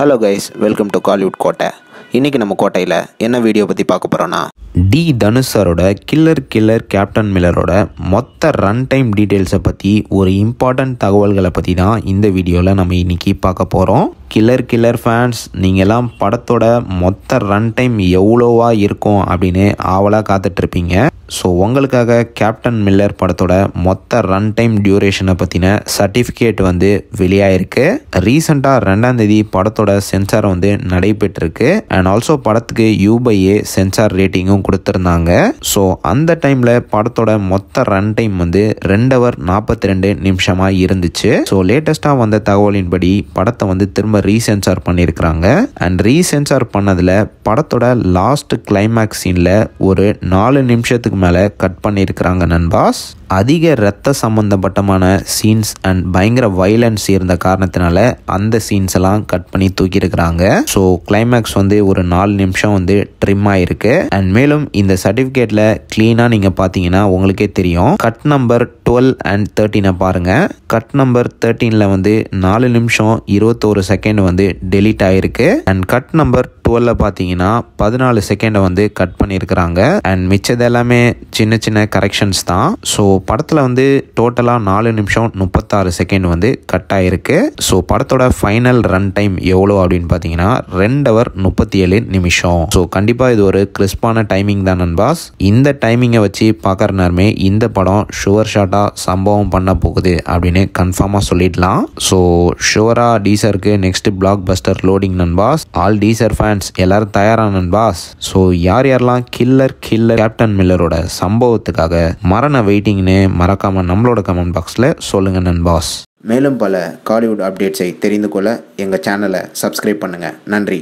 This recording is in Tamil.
hello guys welcome to Kollywood Kottai இன்றைக்கி நம்ம கோட்டையில் என்ன வீடியோ பற்றி பார்க்க போகிறோன்னா டி தனுஷரோட கில்லர் கில்லர் கேப்டன் மில்லரோட மொத்த ரன் டைம் டீட்டெயில்ஸை பற்றி ஒரு இம்பார்ட்டண்ட் தகவல்களை பற்றி தான் இந்த வீடியோவில் நம்ம இன்றைக்கி பார்க்க போகிறோம் கில்லர் கில்லர் ஃபேன்ஸ் நீங்கள்லாம் படத்தோட மொத்த ரன் டைம் எவ்வளோவா இருக்கும் அப்படின்னு ஆவலாக காத்துட்ருப்பீங்க ஸோ உங்களுக்காக கேப்டன் மில்லர் படத்தோட மொத்த ரன் டைம் டியூரேஷனை பற்றின சர்டிஃபிகேட் வந்து வெளியாயிருக்கு ரீசெண்டாக ரெண்டாம் தேதி படத்தோட சென்சார் வந்து நடைபெற்றிருக்கு அண்ட் ஆல்சோ படத்துக்கு யூபைஏ சென்சார் ரேட்டிங்கும் கொடுத்துருந்தாங்க ஸோ அந்த டைமில் படத்தோட மொத்த ரன் டைம் வந்து ரெண்டு அவர் நாற்பத்தி ரெண்டு நிமிஷமாக இருந்துச்சு ஸோ லேட்டஸ்ட்டாக வந்த தகவலின்படி படத்தை வந்து திரும்ப ரீசென்சார் பண்ணியிருக்கிறாங்க அண்ட் ரீசென்சார் பண்ணதில் படத்தோட லாஸ்ட் கிளைமேக்ஸ் சீனில் ஒரு நாலு நிமிஷத்துக்கு மேலே கட் பண்ணியிருக்கிறாங்க நண்பாஸ் அதிக ரத்த சம்பந்தப்பட்டமான சீன்ஸ் அண்ட் பயங்கர வைலன்ஸ் இருந்த காரணத்தினால அந்த சீன்ஸ் எல்லாம் கட் பண்ணி தூக்கியிருக்கிறாங்க ஸோ கிளைமேக்ஸ் வந்து ஒரு நாலு நிமிஷம் வந்து ட்ரிம் ஆயிருக்கு அண்ட் மேலும் இந்த சர்டிஃபிகேட்டில் க்ளீனாக நீங்கள் பார்த்தீங்கன்னா உங்களுக்கே தெரியும் கட் நம்பர் டுவெல் அண்ட் தேர்ட்டீனை பாருங்க கட் நம்பர் தேர்ட்டீனில் வந்து நாலு நிமிஷம் இருபத்தோரு செகண்ட் செகண்ட் வந்து டெலீட் ஆயிருக்கு அண்ட் கட் நம்பர் டுவெல்ல பார்த்தீங்கன்னா பதினாலு செகண்டை வந்து கட் பண்ணியிருக்கிறாங்க அண்ட் மிச்சது எல்லாமே சின்ன சின்ன கரெக்ஷன்ஸ் தான் ஸோ படத்தில் வந்து டோட்டலாக நாலு நிமிஷம் முப்பத்தாறு செகண்ட் வந்து கட் ஆகிருக்கு ஸோ படத்தோட ஃபைனல் ரன் டைம் எவ்வளோ அப்படின்னு பார்த்தீங்கன்னா ரெண்டு அவர் முப்பத்தி ஏழு நிமிஷம் ஸோ கண்டிப்பாக இது ஒரு கிறிஸ்பான டைமிங் தான் நண்பாஸ் இந்த டைமிங்கை வச்சு பார்க்குறனாருமே இந்த படம் ஷுவர் ஷாட்டாக சம்பவம் பண்ண போகுது அப்படின்னு கன்ஃபார்மாக சொல்லிடலாம் ஸோ ஷுவராக டீசருக்கு நெக்ஸ்ட் பிளாக் பஸ்டர் லோடிங் நண்பாஸ் ஆல் டீசர் ஃபேன் ஃபேன்ஸ் எல்லாரும் தயாரானன் பாஸ் ஸோ யார் யாரெல்லாம் கில்லர் கில்லர் கேப்டன் மில்லரோட சம்பவத்துக்காக மரண வெயிட்டிங்னு மறக்காம நம்மளோட கமெண்ட் பாக்ஸில் சொல்லுங்க நண்பாஸ் மேலும் பல காலிவுட் அப்டேட்ஸை தெரிந்து கொள்ள எங்கள் சேனலை சப்ஸ்கிரைப் பண்ணுங்கள் நன்றி